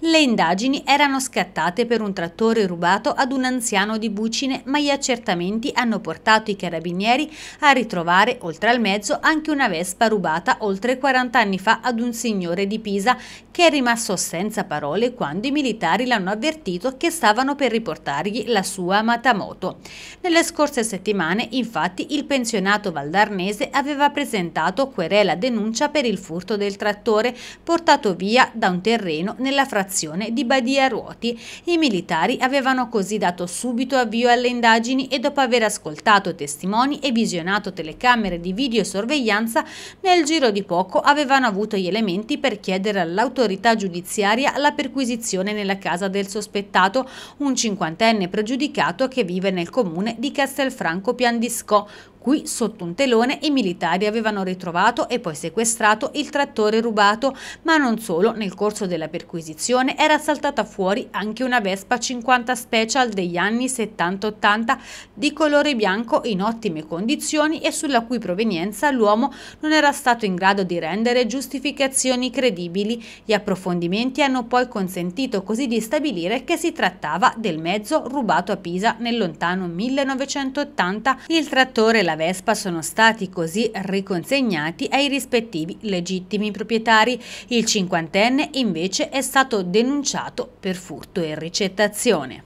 Le indagini erano scattate per un trattore rubato ad un anziano di Bucine, ma gli accertamenti hanno portato i carabinieri a ritrovare, oltre al mezzo, anche una Vespa rubata oltre 40 anni fa ad un signore di Pisa che è rimasto senza parole quando i militari l'hanno avvertito che stavano per riportargli la sua amata moto. Nelle scorse settimane, infatti, il pensionato valdarnese aveva presentato querela denuncia per il furto del trattore portato via da un terreno nella frazione liberazione di Badia Ruoti. I militari avevano così dato subito avvio alle indagini e dopo aver ascoltato testimoni e visionato telecamere di videosorveglianza, nel giro di poco avevano avuto gli elementi per chiedere all'autorità giudiziaria la perquisizione nella casa del sospettato, un cinquantenne pregiudicato che vive nel comune di Castelfranco Piandiscò, Qui, sotto un telone, i militari avevano ritrovato e poi sequestrato il trattore rubato, ma non solo, nel corso della perquisizione era saltata fuori anche una Vespa 50 Special degli anni 70-80 di colore bianco in ottime condizioni e sulla cui provenienza l'uomo non era stato in grado di rendere giustificazioni credibili. Gli approfondimenti hanno poi consentito così di stabilire che si trattava del mezzo rubato a Pisa nel lontano 1980. Il trattore la Vespa sono stati così riconsegnati ai rispettivi legittimi proprietari. Il cinquantenne invece è stato denunciato per furto e ricettazione.